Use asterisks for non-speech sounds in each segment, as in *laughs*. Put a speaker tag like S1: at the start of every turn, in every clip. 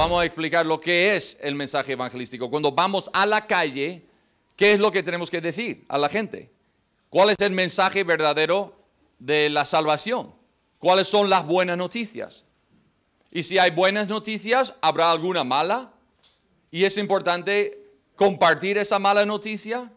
S1: vamos a explicar lo que es el mensaje evangelístico. Cuando vamos a la calle, ¿qué es lo que tenemos que decir a la gente? ¿Cuál es el mensaje verdadero de la salvación? ¿Cuáles son las buenas noticias? Y si hay buenas noticias, ¿habrá alguna mala? Y es importante compartir esa mala noticia.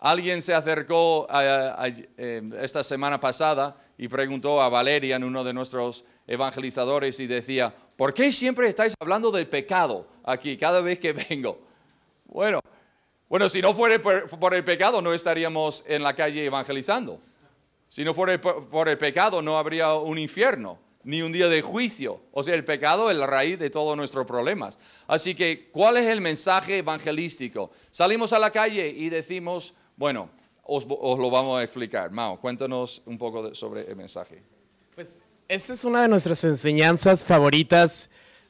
S1: Alguien se acercó eh, eh, esta semana pasada y preguntó a Valeria en uno de nuestros evangelizadores y decía, ¿por qué siempre estáis hablando del pecado aquí cada vez que *laughs* vengo? Bueno, bueno, si no fuera por, el pecado no estaríamos en la calle evangelizando. Si no fuera por el pecado no habría un infierno ni un día de juicio. O sea, el pecado es la raíz de todos nuestros problemas. Así que, ¿cuál es el mensaje evangelístico? Salimos a la calle y decimos, bueno, os, lo vamos a explicar. Mao, cuéntanos un poco sobre el mensaje. Pues
S2: esta es una de nuestras enseñanzas favoritas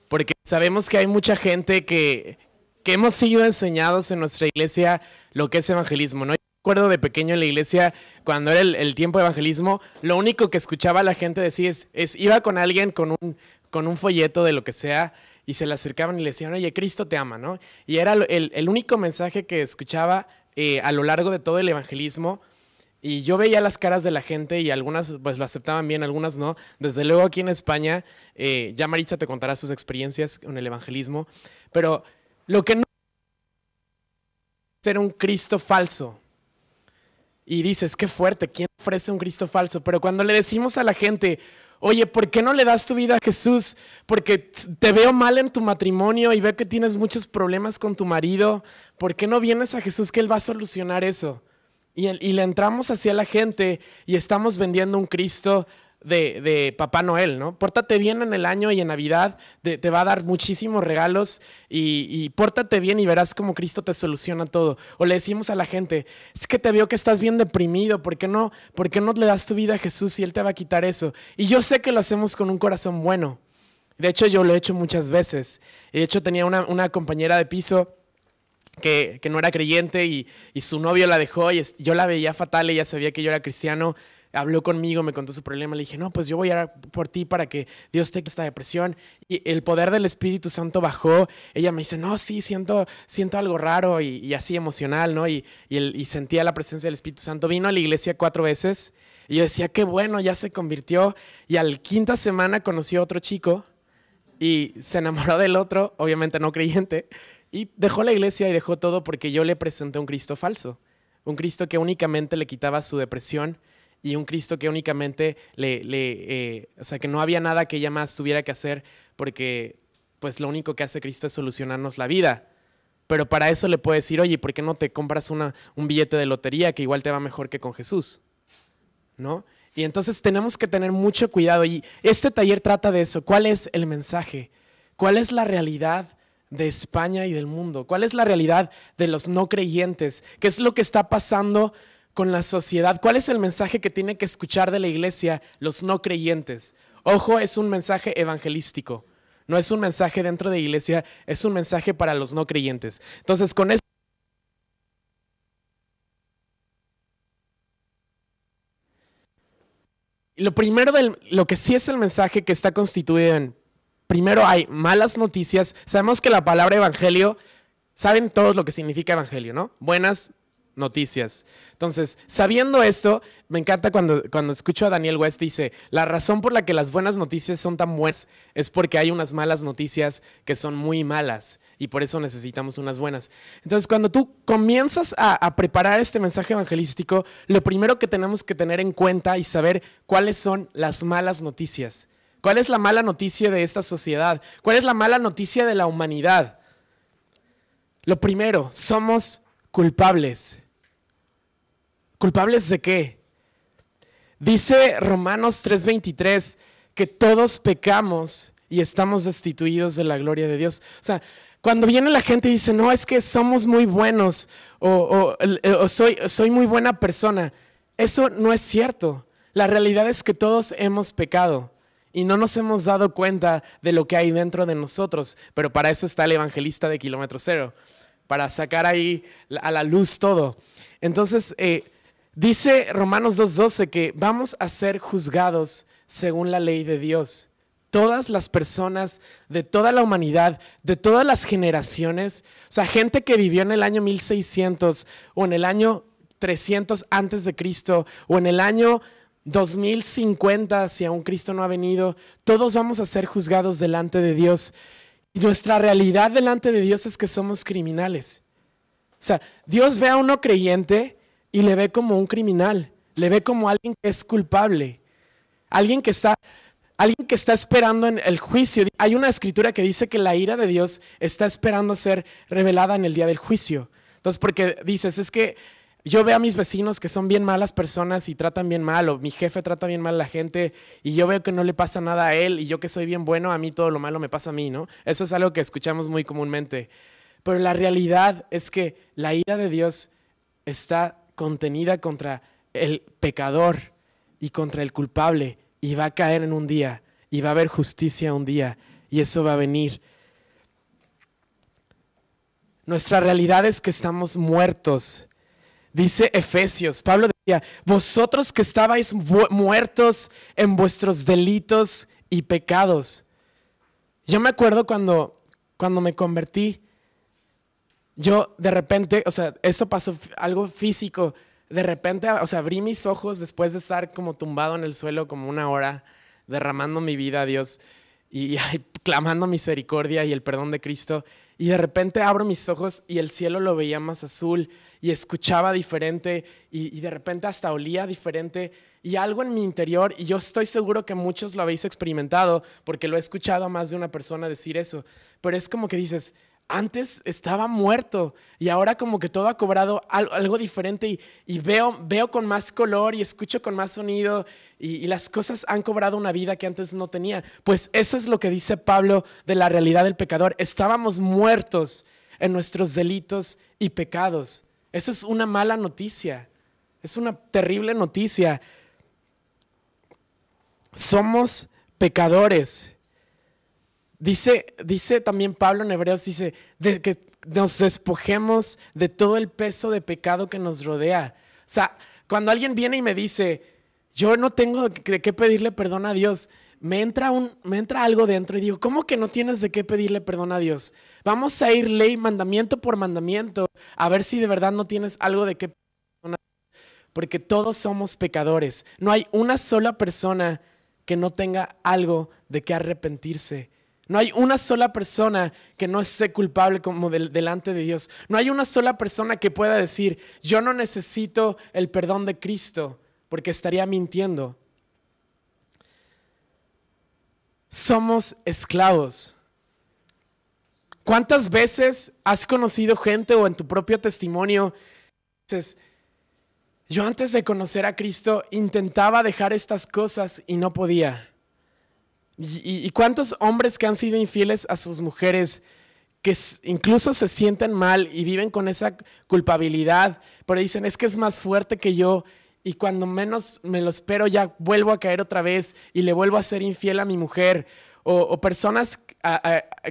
S2: porque sabemos que hay mucha gente que, hemos sido enseñados en nuestra iglesia lo que es evangelismo, ¿no? recuerdo de pequeño en la iglesia, cuando era el, tiempo de evangelismo, lo único que escuchaba la gente decir es, es, iba con alguien con un, con un folleto de lo que sea y se le acercaban y le decían, oye, Cristo te ama, ¿no? Y era el, único mensaje que escuchaba eh, a lo largo de todo el evangelismo y yo veía las caras de la gente y algunas pues lo aceptaban bien, algunas no. Desde luego aquí en España, eh, ya Maritza te contará sus experiencias con el evangelismo, pero lo que no ser un Cristo falso. Y dices, qué fuerte, ¿quién ofrece un Cristo falso? Pero cuando le decimos a la gente, oye, ¿por qué no le das tu vida a Jesús? Porque te veo mal en tu matrimonio y veo que tienes muchos problemas con tu marido, ¿por qué no vienes a Jesús que Él va a solucionar eso? Y, le entramos hacia la gente y estamos vendiendo un Cristo de, Papá Noel, ¿no? Pórtate bien en el año y en Navidad, te va a dar muchísimos regalos y, pórtate bien y verás cómo Cristo te soluciona todo. O le decimos a la gente, es que te veo que estás bien deprimido, ¿por qué no, por no le das tu vida a Jesús y Él te va a quitar eso? Y yo sé que lo hacemos con un corazón bueno. De hecho, yo lo he hecho muchas veces. De hecho, tenía una compañera de piso que, no era creyente y, su novio la dejó y yo la veía fatal, ella sabía que yo era cristiano, habló conmigo, me contó su problema, le dije, no, pues yo voy a ir por ti para que Dios te quite esta depresión. Y el poder del Espíritu Santo bajó, ella me dice, no, sí, siento, siento algo raro y, así emocional, ¿no? Y, y sentía la presencia del Espíritu Santo. Vino a la iglesia cuatro veces y yo decía, qué bueno, ya se convirtió. Y al quinta semana conoció a otro chico y se enamoró del otro, obviamente no creyente y dejó la iglesia y dejó todo porque yo le presenté un Cristo falso, un Cristo que únicamente le quitaba su depresión y un Cristo que únicamente le, eh, o sea, que no había nada que ella más tuviera que hacer porque pues lo único que hace Cristo es solucionarnos la vida. Pero para eso le puede decir, oye, ¿por qué no te compras un billete de lotería que igual te va mejor que con Jesús? ¿No? Y entonces tenemos que tener mucho cuidado. Y este taller trata de eso. ¿Cuál es el mensaje? ¿Cuál es la realidad de España y del mundo? ¿Cuál es la realidad de los no creyentes? ¿Qué es lo que está pasando con la sociedad? ¿Cuál es el mensaje que tiene que escuchar de la iglesia los no creyentes? Ojo, es un mensaje evangelístico. No es un mensaje dentro de iglesia, es un mensaje para los no creyentes. Entonces, con eso Lo primero de lo que sí es el mensaje que está constituido en primero hay malas noticias. Sabemos que la palabra evangelio, saben todos lo que significa evangelio, ¿no? Buenas noticias. Entonces, sabiendo esto, me encanta cuando, cuando escucho a Daniel West dice, la razón por la que las buenas noticias son tan buenas es porque hay unas malas noticias que son muy malas y por eso necesitamos unas buenas. Entonces, cuando tú comienzas a preparar este mensaje evangelístico, lo primero que tenemos que tener en cuenta y saber cuáles son las malas noticias. ¿Cuál es la mala noticia de esta sociedad? ¿Cuál es la mala noticia de la humanidad? Lo primero, somos culpables. ¿Culpables de qué? Dice Romanos 3:23 que todos pecamos y estamos destituidos de la gloria de Dios. O sea, cuando viene la gente y dice, no, es que somos muy buenos o, eh, soy muy buena persona, eso no es cierto. La realidad es que todos hemos pecado y no nos hemos dado cuenta de lo que hay dentro de nosotros, pero para eso está el evangelista de kilómetro cero, para sacar ahí a la luz todo. Entonces, eh, dice Romanos 2.12 que vamos a ser juzgados según la ley de Dios. Todas las personas de toda la humanidad, de todas las generaciones, o sea, gente que vivió en el año 1600 o en el año 300 antes de Cristo o en el año 2050, si aún Cristo no ha venido, todos vamos a ser juzgados delante de Dios. Y nuestra realidad delante de Dios es que somos criminales. O sea, Dios ve a uno creyente y le ve como un criminal, le ve como alguien que es culpable, alguien que está, alguien que está esperando en el juicio. Hay una escritura que dice que la ira de Dios está esperando ser revelada en el día del juicio. Entonces, porque dices, es que yo veo a mis vecinos que son bien malas personas y tratan bien mal, o mi jefe trata bien mal a la gente, y yo veo que no le pasa nada a él, y yo que soy bien bueno, a mí todo lo malo me pasa a mí, ¿no? Eso es algo que escuchamos muy comúnmente. Pero la realidad es que la ira de Dios está contenida contra el pecador y contra el culpable, y va a caer en un día, y va a haber justicia un día, y eso va a venir. Nuestra realidad es que estamos muertos Dice Efesios, Pablo decía, vosotros que estabais muertos en vuestros delitos y pecados. Yo me acuerdo cuando, cuando me convertí, yo de repente, o sea, eso pasó algo físico, de repente, o sea, abrí mis ojos después de estar como tumbado en el suelo como una hora, derramando mi vida a Dios y *laughs* clamando misericordia y el perdón de Cristo. Y de repente abro mis ojos y el cielo lo veía más azul y escuchaba diferente y, de repente hasta olía diferente y algo en mi interior, y yo estoy seguro que muchos lo habéis experimentado porque lo he escuchado a más de una persona decir eso, pero es como que dices, antes estaba muerto y ahora como que todo ha cobrado algo, diferente y, veo, veo con más color y escucho con más sonido y, y, las cosas han cobrado una vida que antes no tenía. Pues eso es lo que dice Pablo de la realidad del pecador. Estábamos muertos en nuestros delitos y pecados. Eso es una mala noticia, es una terrible noticia. Somos pecadores Dice, dice también Pablo en Hebreos, dice, que nos despojemos de todo el peso de pecado que nos rodea. O sea, cuando alguien viene y me dice, yo no tengo de qué pedirle perdón a Dios, me entra, un, me entra algo dentro y digo, ¿cómo que no tienes de qué pedirle perdón a Dios? Vamos a ir ley, mandamiento por mandamiento, a ver si de verdad no tienes algo de qué pedirle perdón a Dios. Porque todos somos pecadores. No hay una sola persona que no tenga algo de qué arrepentirse. No hay una sola persona que no esté culpable como delante de Dios. No hay una sola persona que pueda decir, yo no necesito el perdón de Cristo porque estaría mintiendo. Somos esclavos. ¿Cuántas veces has conocido gente o en tu propio testimonio dices, yo antes de conocer a Cristo intentaba dejar estas cosas y no podía? ¿Y, cuántos hombres que han sido infieles a sus mujeres? que incluso se sienten mal y viven con esa culpabilidad, pero dicen, es que es más fuerte que yo y cuando menos me lo espero ya vuelvo a caer otra vez y le vuelvo a ser infiel a mi mujer o, personas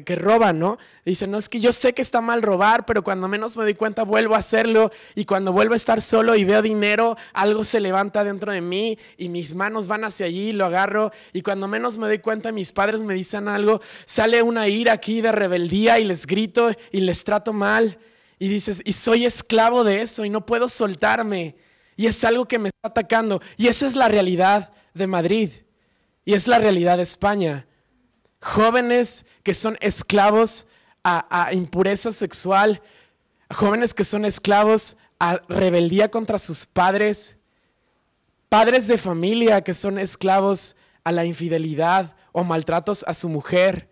S2: que roban, ¿no? Dicen, no, es que yo sé que está mal robar, pero cuando menos me doy cuenta vuelvo a hacerlo y cuando vuelvo a estar solo y veo dinero, algo se levanta dentro de mí y mis manos van hacia allí y lo agarro y cuando menos me doy cuenta mis padres me dicen algo, sale una ira aquí de rebeldía y les grito y les trato mal y dices, y soy esclavo de eso y no puedo soltarme y es algo que me está atacando y esa es la realidad de Madrid y es la realidad de España jóvenes que son esclavos a, impureza sexual, jóvenes que son esclavos a rebeldía contra sus padres, padres de familia que son esclavos a la infidelidad o maltratos a su mujer.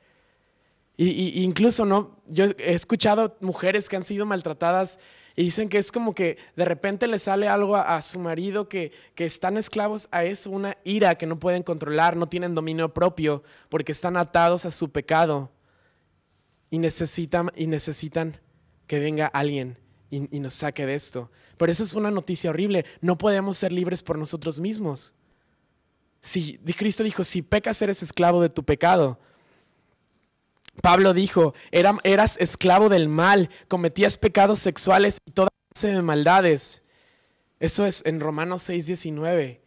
S2: y, incluso no, yo he escuchado mujeres que han sido maltratadas y dicen que es como que de repente le sale algo a, su marido que, que están esclavos a eso, una ira que no pueden controlar, no tienen dominio propio porque están atados a su pecado y necesitan, y necesitan que venga alguien y, nos saque de esto. Pero eso es una noticia horrible. No podemos ser libres por nosotros mismos. Si Cristo dijo, si pecas eres esclavo de tu pecado, Pablo dijo, eras esclavo del mal, cometías pecados sexuales y toda clase de maldades. Eso es en Romanos 6, 19.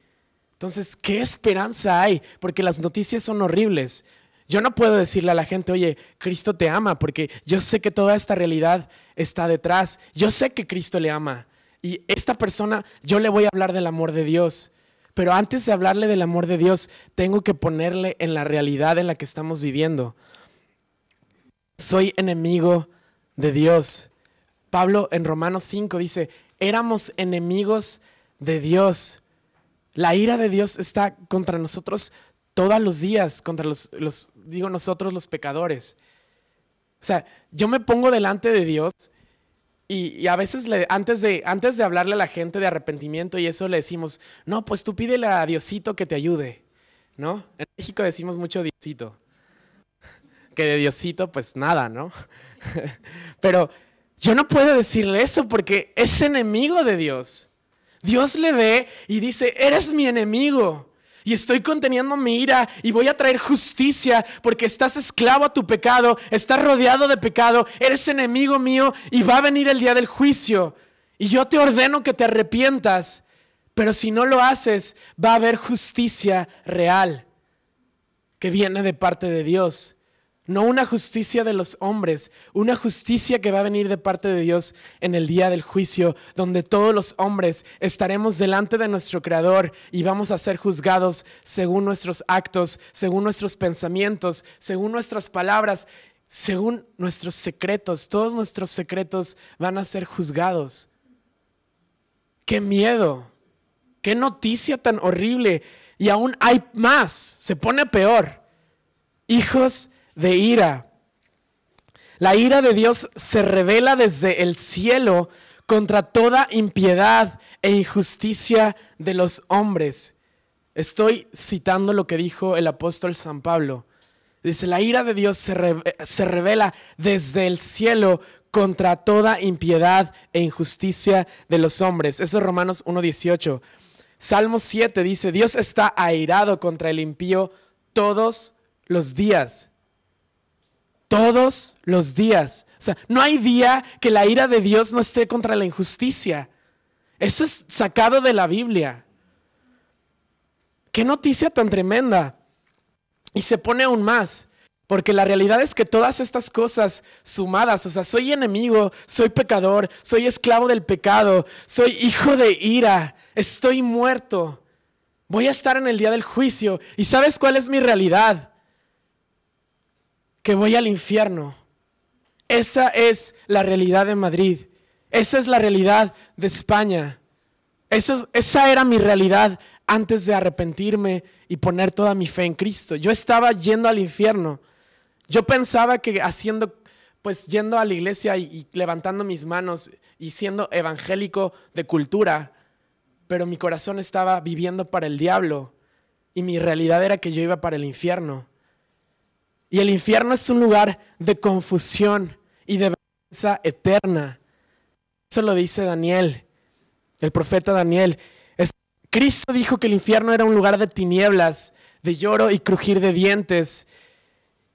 S2: Entonces, ¿qué esperanza hay? Porque las noticias son horribles. Yo no puedo decirle a la gente, oye, Cristo te ama, porque yo sé que toda esta realidad está detrás. Yo sé que Cristo le ama. Y esta persona, yo le voy a hablar del amor de Dios. Pero antes de hablarle del amor de Dios, tengo que ponerle en la realidad en la que estamos viviendo soy enemigo de Dios. Pablo en Romanos 5 dice, éramos enemigos de Dios. La ira de Dios está contra nosotros todos los días, contra los, los digo nosotros los pecadores. O sea, yo me pongo delante de Dios y, a veces antes, de, antes de hablarle a la gente de arrepentimiento y eso le decimos, no, pues tú pídele a Diosito que te ayude, ¿no? En México decimos mucho Diosito de Diosito, pues nada, ¿no? *laughs* Pero yo no puedo decirle eso porque es enemigo de Dios. Dios le ve y dice, eres mi enemigo. Y estoy conteniendo mi ira y voy a traer justicia porque estás esclavo a tu pecado, estás rodeado de pecado, eres enemigo mío y va a venir el día del juicio. Y yo te ordeno que te arrepientas, pero si no lo haces, va a haber justicia real que viene de parte de Dios. No una justicia de los hombres, una justicia que va a venir de parte de Dios en el día del juicio, donde todos los hombres estaremos delante de nuestro Creador y vamos a ser juzgados según nuestros actos, según nuestros pensamientos, según nuestras palabras, según nuestros secretos. Todos nuestros secretos van a ser juzgados. ¡Qué miedo! ¡Qué noticia tan horrible! Y aún hay más, se pone peor. Hijos de ira. La ira de Dios se revela desde el cielo contra toda impiedad e injusticia de los hombres. Estoy citando lo que dijo el apóstol San Pablo. Dice, la ira de Dios se, se revela desde el cielo contra toda impiedad e injusticia de los hombres. Eso es Romanos 1.18. Salmo 7 dice, Dios está airado contra el impío todos los días todos los días. O sea, no hay día que la ira de Dios no esté contra la injusticia. Eso es sacado de la Biblia. Qué noticia tan tremenda. Y se pone aún más, porque la realidad es que todas estas cosas sumadas, o sea, soy enemigo, soy pecador, soy esclavo del pecado, soy hijo de ira, estoy muerto, voy a estar en el día del juicio. ¿Y sabes cuál es mi realidad? que voy al infierno. Esa es la realidad de Madrid. Esa es la realidad de España. Esa, esa era mi realidad antes de arrepentirme y poner toda mi fe en Cristo. Yo estaba yendo al infierno. Yo pensaba que haciendo, pues yendo a la iglesia y levantando mis manos y siendo evangélico de cultura, pero mi corazón estaba viviendo para el diablo y mi realidad era que yo iba para el infierno. Y el infierno es un lugar de confusión y de vergüenza eterna. Eso lo dice Daniel, el profeta Daniel. Cristo dijo que el infierno era un lugar de tinieblas, de lloro y crujir de dientes.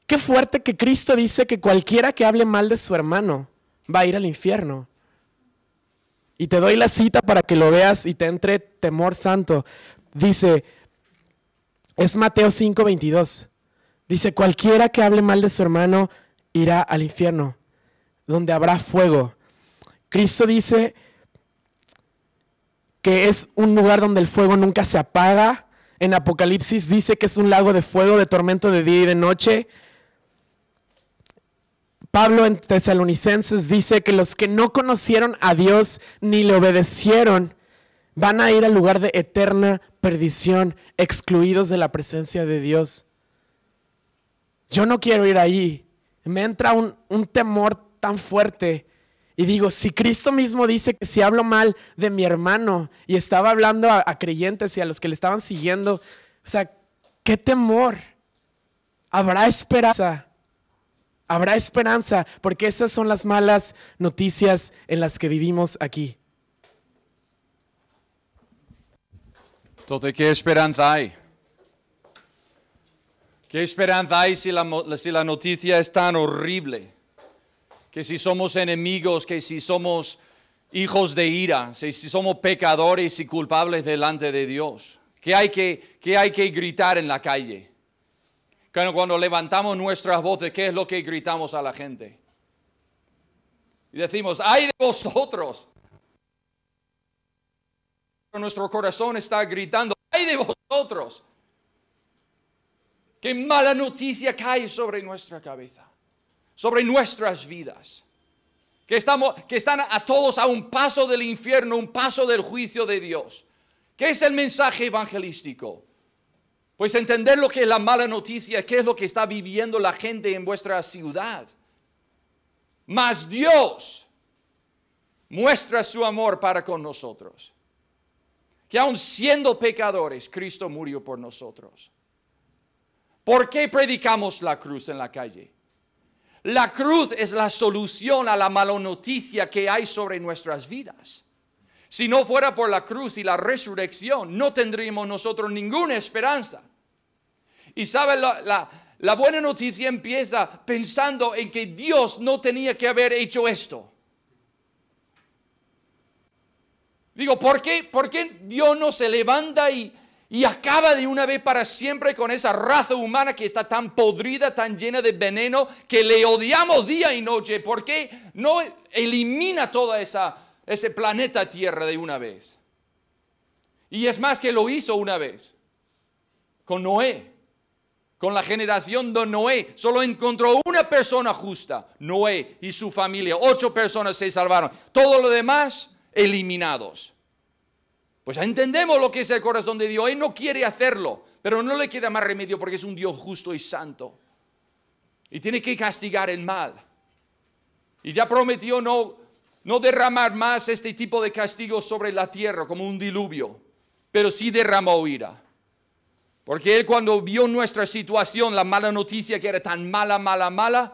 S2: Qué fuerte que Cristo dice que cualquiera que hable mal de su hermano va a ir al infierno. Y te doy la cita para que lo veas y te entre temor santo. Dice, es Mateo 5:22. Dice, cualquiera que hable mal de su hermano irá al infierno, donde habrá fuego. Cristo dice que es un lugar donde el fuego nunca se apaga. En Apocalipsis dice que es un lago de fuego, de tormento de día y de noche. Pablo en Tesalonicenses dice que los que no conocieron a Dios ni le obedecieron van a ir al lugar de eterna perdición, excluidos de la presencia de Dios yo no quiero ir ahí. Me entra un, temor tan fuerte. Y digo, si Cristo mismo dice que si hablo mal de mi hermano y estaba hablando a, a, creyentes y a los que le estaban siguiendo, o sea, qué temor. Habrá esperanza. Habrá esperanza, porque esas son las malas noticias en las que vivimos
S1: aquí. Entonces, ¿qué esperanza hay? ¿Qué esperanza hay si la, noticia es tan horrible? Que si somos enemigos, que si somos hijos de ira, si, somos pecadores y culpables delante de Dios. ¿Qué hay que, qué hay que gritar en la calle? Cuando levantamos nuestras voces, ¿qué es lo que gritamos a la gente? Y decimos, ¡ay de vosotros! Nuestro corazón está gritando, ¡ay de vosotros! Qué mala noticia cae sobre nuestra cabeza, sobre nuestras vidas. Que, estamos, que están a todos a un paso del infierno, un paso del juicio de Dios. ¿Qué es el mensaje evangelístico? Pues entender lo que es la mala noticia, qué es lo que está viviendo la gente en vuestra ciudad. Mas Dios muestra su amor para con nosotros. Que aun siendo pecadores, Cristo murió por nosotros. ¿Por qué predicamos la cruz en la calle? La cruz es la solución a la mala noticia que hay sobre nuestras vidas. Si no fuera por la cruz y la resurrección, no tendríamos nosotros ninguna esperanza. Y sabe, la, buena noticia empieza pensando en que Dios no tenía que haber hecho esto. Digo, ¿por qué, ¿por qué Dios no se levanta y, y acaba de una vez para siempre con esa raza humana que está tan podrida, tan llena de veneno, que le odiamos día y noche. ¿Por qué no elimina toda esa ese planeta Tierra de una vez? Y es más que lo hizo una vez con Noé, con la generación de Noé. Solo encontró una persona justa, Noé y su familia. Ocho personas se salvaron. Todo lo demás eliminados. Pues entendemos lo que es el corazón de Dios. Él no quiere hacerlo, pero no le queda más remedio porque es un Dios justo y santo. Y tiene que castigar el mal. Y ya prometió no, no derramar más este tipo de castigo sobre la tierra como un diluvio, pero sí derramó ira. Porque él cuando vio nuestra situación, la mala noticia que era tan mala, mala, mala,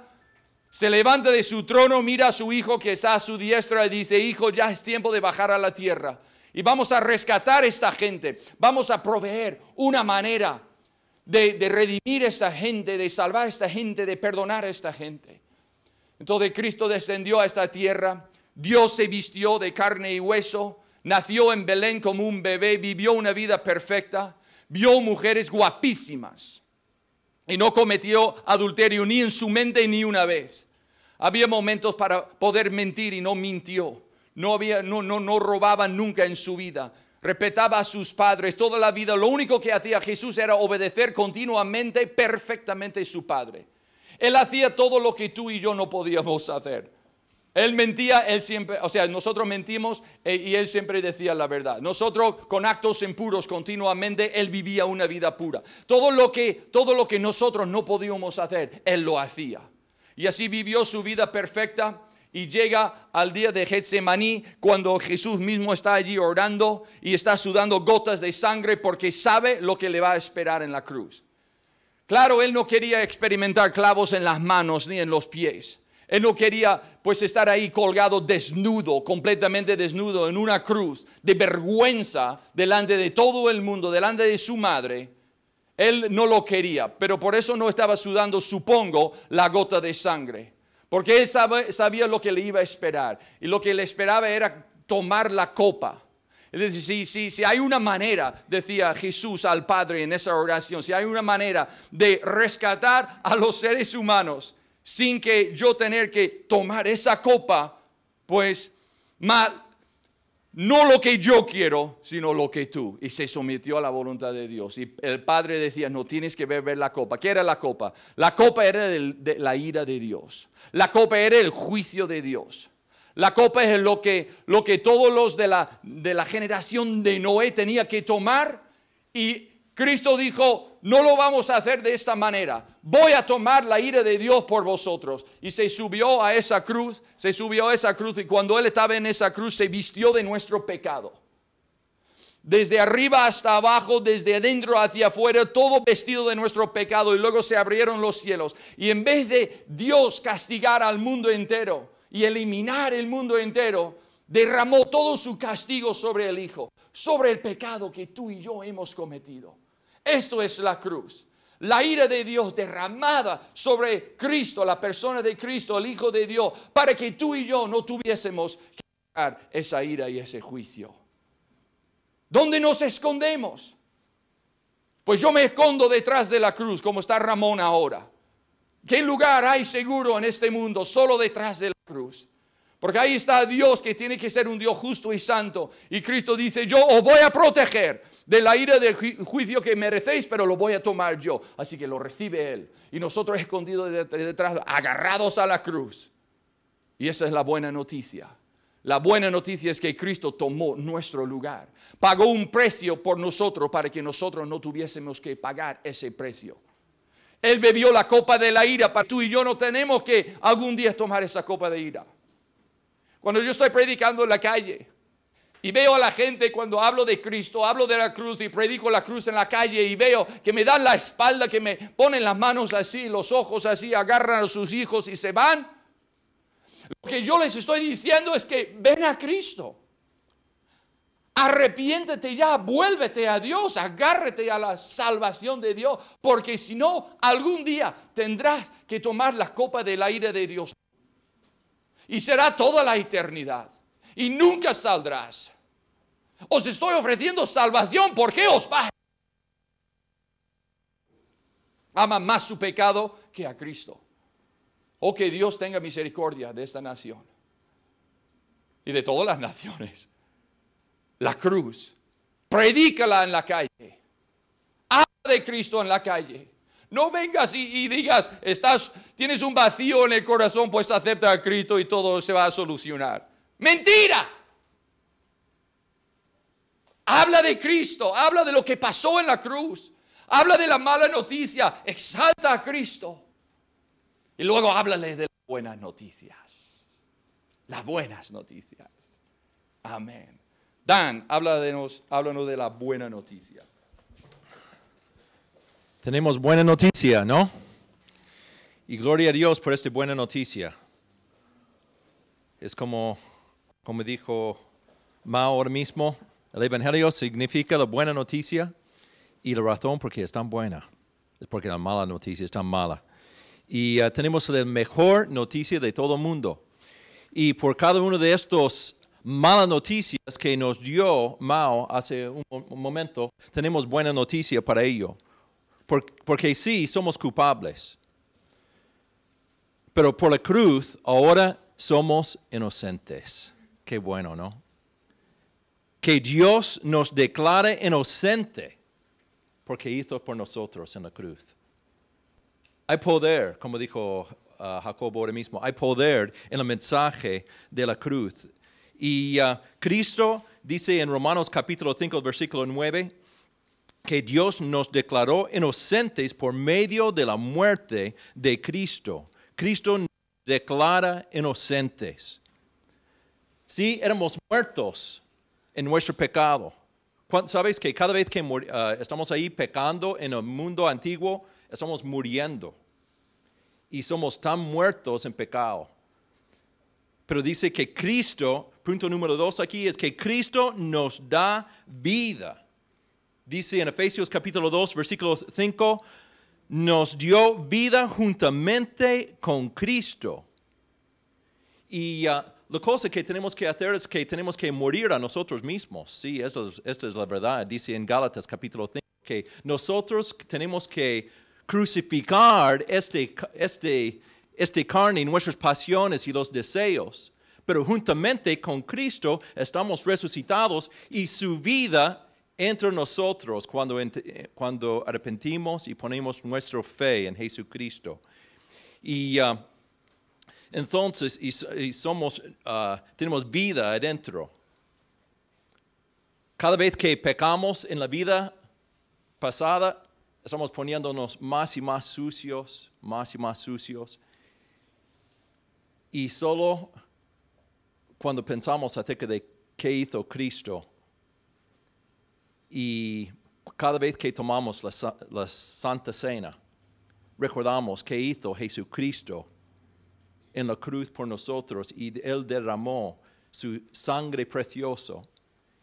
S1: se levanta de su trono, mira a su hijo que está a su diestra y dice, hijo, ya es tiempo de bajar a la tierra y vamos a rescatar a esta gente. Vamos a proveer una manera de, redimir a esta gente, de salvar a esta gente, de perdonar a esta gente. Entonces Cristo descendió a esta tierra. Dios se vistió de carne y hueso. Nació en Belén como un bebé. Vivió una vida perfecta. Vio mujeres guapísimas. Y no cometió adulterio ni en su mente ni una vez. Había momentos para poder mentir y no mintió no, había, no, no, no robaba nunca en su vida respetaba a sus padres toda la vida. Lo único que hacía Jesús era obedecer continuamente, perfectamente a su padre. Él hacía todo lo que tú y yo no podíamos hacer. Él mentía, él siempre, o sea, nosotros mentimos eh, y él siempre decía la verdad. Nosotros con actos impuros continuamente, él vivía una vida pura. Todo lo que, todo lo que nosotros no podíamos hacer, él lo hacía. Y así vivió su vida perfecta y llega al día de Getsemaní cuando Jesús mismo está allí orando y está sudando gotas de sangre porque sabe lo que le va a esperar en la cruz. Claro, él no quería experimentar clavos en las manos ni en los pies. Él no quería pues estar ahí colgado desnudo, completamente desnudo en una cruz, de vergüenza delante de todo el mundo, delante de su madre. Él no lo quería, pero por eso no estaba sudando, supongo, la gota de sangre porque él sabía lo que le iba a esperar. Y lo que le esperaba era tomar la copa. Es decir, si, si, hay una manera, decía Jesús al Padre en esa oración, si hay una manera de rescatar a los seres humanos sin que yo tener que tomar esa copa, pues mal no lo que yo quiero, sino lo que tú. Y se sometió a la voluntad de Dios. Y el padre decía, no tienes que beber la copa. ¿Qué era la copa? La copa era de, la ira de Dios. La copa era el juicio de Dios. La copa es lo que, lo que todos los de la, de la generación de Noé tenía que tomar. Y Cristo dijo, no lo vamos a hacer de esta manera. Voy a tomar la ira de Dios por vosotros. Y se subió a esa cruz, se subió a esa cruz y cuando Él estaba en esa cruz se vistió de nuestro pecado. Desde arriba hasta abajo, desde adentro hacia afuera, todo vestido de nuestro pecado. Y luego se abrieron los cielos. Y en vez de Dios castigar al mundo entero y eliminar el mundo entero, derramó todo su castigo sobre el Hijo, sobre el pecado que tú y yo hemos cometido. Esto es la cruz. La ira de Dios derramada sobre Cristo, la persona de Cristo, el Hijo de Dios, para que tú y yo no tuviésemos que esa ira y ese juicio. ¿Dónde nos escondemos? Pues yo me escondo detrás de la cruz, como está Ramón ahora. ¿Qué lugar hay seguro en este mundo? Solo detrás de la cruz. Porque ahí está Dios que tiene que ser un Dios justo y santo. Y Cristo dice, yo os voy a proteger de la ira del juicio que merecéis, pero lo voy a tomar yo. Así que lo recibe Él. Y nosotros escondidos detrás, agarrados a la cruz. Y esa es la buena noticia. La buena noticia es que Cristo tomó nuestro lugar, pagó un precio por nosotros para que nosotros no tuviésemos que pagar ese precio. Él bebió la copa de la ira para tú y yo no tenemos que algún día tomar esa copa de ira. Cuando yo estoy predicando en la calle y veo a la gente cuando hablo de Cristo, hablo de la cruz y predico la cruz en la calle y veo que me dan la espalda, que me ponen las manos así, los ojos así, agarran a sus hijos y se van. Lo que yo les estoy diciendo es que ven a Cristo. Arrepiéntete ya, vuélvete a Dios, agárrete a la salvación de Dios, porque si no, algún día tendrás que tomar la copa del aire de Dios y será toda la eternidad y nunca saldrás. Os estoy ofreciendo salvación, ¿por qué os va Ama más su pecado que a Cristo. Oh, que Dios tenga misericordia de esta nación y de todas las naciones. La cruz, predícala en la calle, habla de Cristo en la calle, no vengas y, digas, estás, tienes un vacío en el corazón, pues acepta a Cristo y todo se va a solucionar. Mentira. Habla de Cristo, habla de lo que pasó en la cruz, habla de la mala noticia, exalta a Cristo. Y luego háblale de las buenas noticias. Las buenas noticias. Amén. Dan, háblanos, háblanos de la buena noticia.
S3: Tenemos buena noticia, ¿no? Y gloria a Dios por esta buena noticia. Es como, dijo Mao ahora mismo, el Evangelio significa la buena noticia y la razón por qué es tan buena. Es porque la mala noticia es tan mala. Y ah, tenemos la mejor noticia de todo el mundo. Y por cada una de estas malas noticias que nos dio Mao hace un momento, tenemos buena noticia para ello porque, sí somos culpables. Pero por la cruz ahora somos inocentes. Qué bueno, ¿no? Que Dios nos declare inocente porque hizo por nosotros en la cruz. Hay poder, como dijo uh, Jacobo ahora mismo, hay poder en el mensaje de la cruz. Y uh, Cristo dice en Romanos capítulo 5, versículo 9, que Dios nos declaró inocentes por medio de la muerte de Cristo. Cristo nos declara inocentes. Si éramos muertos en nuestro pecado. Sabes que cada vez que ah, estamos ahí pecando en el mundo antiguo, estamos muriendo. Y somos tan muertos en pecado. Pero dice que Cristo, punto número dos aquí, es que Cristo nos da vida Dice en Efesios capítulo 2, versículo 5, nos dio vida juntamente con Cristo. Y ah, la cosa que tenemos que hacer es que tenemos que morir a nosotros mismos. Sí, esta es, la verdad. Dice en Gálatas capítulo 5 que nosotros tenemos que crucificar este, este, este carne, nuestras pasiones y los deseos. Pero juntamente con Cristo estamos resucitados y su vida entre nosotros eh, cuando, arrepentimos y ponemos nuestra fe en Jesucristo. Y ah, entonces ah, tenemos vida adentro. Cada vez que pecamos en la vida pasada, estamos poniéndonos más y más sucios, más y más sucios. Y solo cuando pensamos acerca de qué hizo Cristo, y cada vez que tomamos la, Santa Cena, recordamos que hizo Jesucristo en la cruz por nosotros y Él derramó su sangre precioso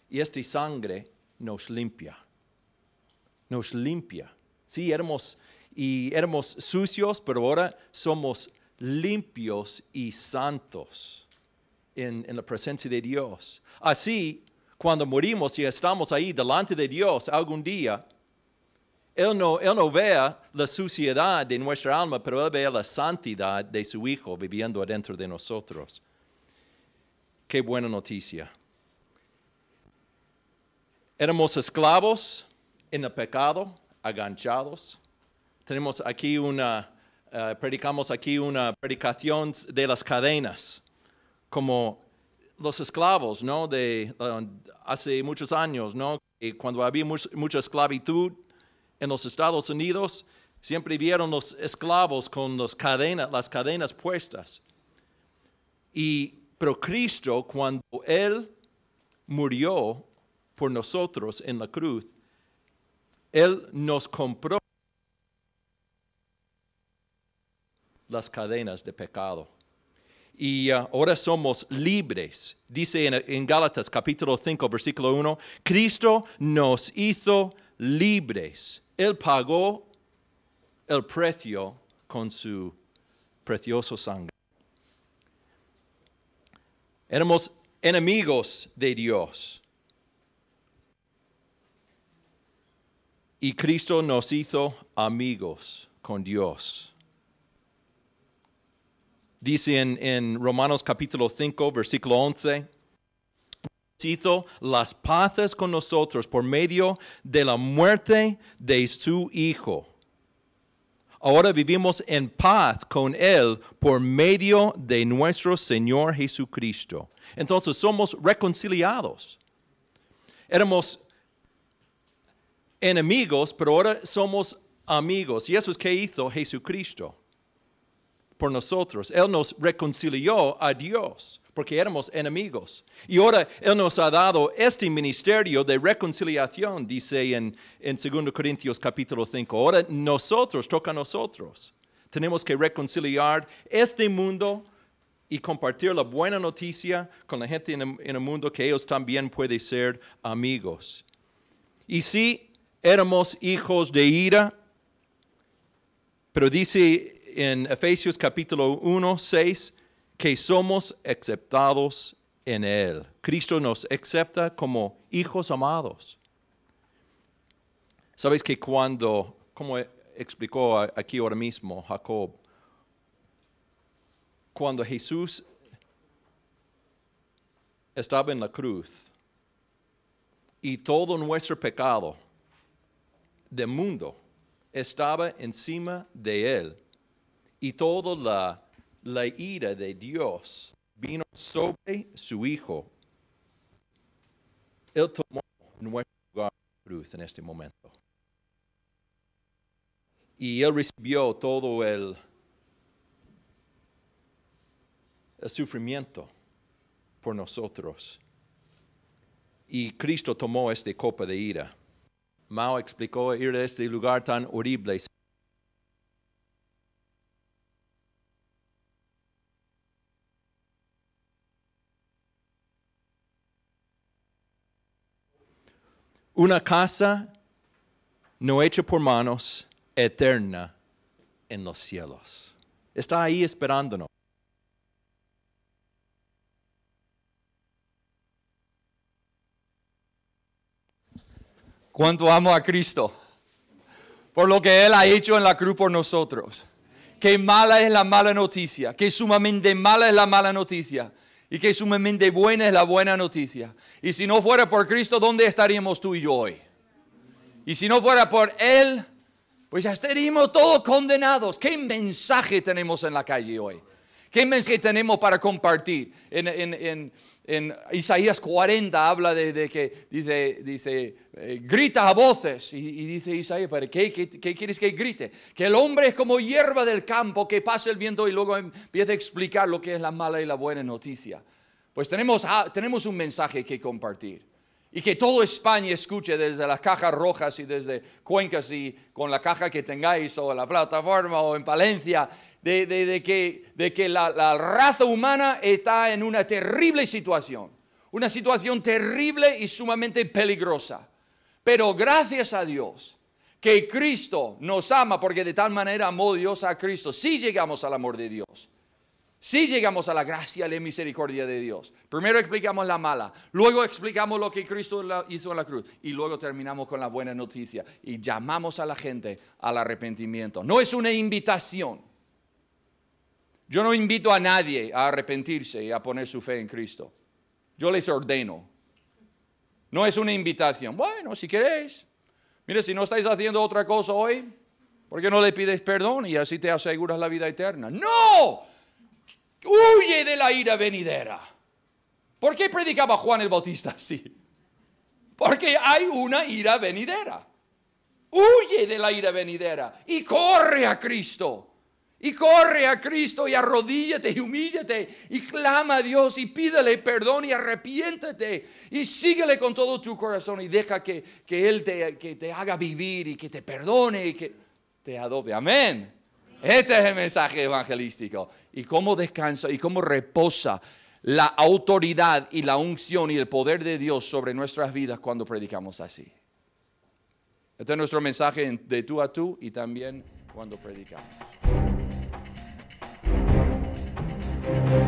S3: y esta sangre nos limpia. Nos limpia. Sí, éramos, y éramos sucios, pero ahora somos limpios y santos en, en la presencia de Dios. Así cuando morimos y estamos ahí delante de Dios algún día, Él no, él vea la suciedad de nuestra alma, pero Él vea la santidad de su Hijo viviendo adentro de nosotros. Qué buena noticia. Éramos esclavos en el pecado, aganchados. Tenemos aquí una, eh, predicamos aquí una predicación de las cadenas, como los esclavos, ¿no? De um, hace muchos años, ¿no? cuando había mucha esclavitud en los Estados Unidos, siempre vieron los esclavos con las cadenas, las cadenas puestas. Y, pero Cristo, cuando Él murió por nosotros en la cruz, Él nos compró las cadenas de pecado y ah, ahora somos libres. Dice en, en Gálatas capítulo 5, versículo 1, Cristo nos hizo libres. Él pagó el precio con su precioso sangre. Éramos enemigos de Dios. Y Cristo nos hizo amigos con Dios. Dice en, Romanos capítulo 5, versículo 11, hizo las paces con nosotros por medio de la muerte de su Hijo. Ahora vivimos en paz con Él por medio de nuestro Señor Jesucristo. Entonces somos reconciliados. Éramos enemigos, pero ahora somos amigos. Y eso es que hizo Jesucristo por nosotros. Él nos reconcilió a Dios porque éramos enemigos. Y ahora Él nos ha dado este ministerio de reconciliación, dice en, en 2 Corintios capítulo 5. Ahora nosotros, toca a nosotros. Tenemos que reconciliar este mundo y compartir la buena noticia con la gente en el, en el mundo que ellos también pueden ser amigos. Y si éramos hijos de ira, pero dice en Efesios capítulo 1, 6, que somos aceptados en Él. Cristo nos acepta como hijos amados. Sabéis que cuando, como explicó aquí ahora mismo Jacob, cuando Jesús estaba en la cruz y todo nuestro pecado del mundo estaba encima de él, y toda la, ira de Dios vino sobre su Hijo. Él tomó nuestro lugar en cruz en este momento. Y Él recibió todo el, sufrimiento por nosotros. Y Cristo tomó esta copa de ira. Mao explicó ir a este lugar tan horrible Una casa no hecha por manos, eterna en los cielos. Está ahí esperándonos.
S1: Cuánto amo a Cristo por lo que Él ha hecho en la cruz por nosotros. Qué mala es la mala noticia, qué sumamente mala es la mala noticia y que sumamente buena es la buena noticia. Y si no fuera por Cristo, ¿dónde estaríamos tú y yo hoy? Y si no fuera por Él, pues ya estaríamos todos condenados. ¿Qué mensaje tenemos en la calle hoy? ¿Qué mensaje tenemos para compartir? En, Isaías 40 habla de, que dice, dice eh, grita a voces. Y, dice Isaías, ¿para qué, quieres que grite? Que el hombre es como hierba del campo que pasa el viento y luego empieza a explicar lo que es la mala y la buena noticia. Pues tenemos, ah, tenemos un mensaje que compartir. Y que todo España escuche desde las cajas rojas y desde Cuencas y con la caja que tengáis o la plataforma o en Palencia de, que, de que la, raza humana está en una terrible situación, una situación terrible y sumamente peligrosa. Pero gracias a Dios que Cristo nos ama, porque de tal manera amó Dios a Cristo, si llegamos al amor de Dios. Si llegamos a la gracia y la misericordia de Dios. Primero explicamos la mala, luego explicamos lo que Cristo hizo en la cruz y luego terminamos con la buena noticia y llamamos a la gente al arrepentimiento. No es una invitación, yo no invito a nadie a arrepentirse y a poner su fe en Cristo. Yo les ordeno. No es una invitación. Bueno, si queréis. Mire, si no estáis haciendo otra cosa hoy, ¿por qué no le pides perdón y así te aseguras la vida eterna? No. Huye de la ira venidera. ¿Por qué predicaba Juan el Bautista así? Porque hay una ira venidera. Huye de la ira venidera y corre a Cristo. Y corre a Cristo y arrodíllate y humíllate y clama a Dios y pídele perdón y arrepiéntete y síguele con todo tu corazón y deja que, Él te, que te haga vivir y que te perdone y que te adopte. Amén. Este es el mensaje evangelístico. Y cómo descansa y cómo reposa la autoridad y la unción y el poder de Dios sobre nuestras vidas cuando predicamos así. Este es nuestro mensaje de tú a tú y también cuando predicamos. Thank you.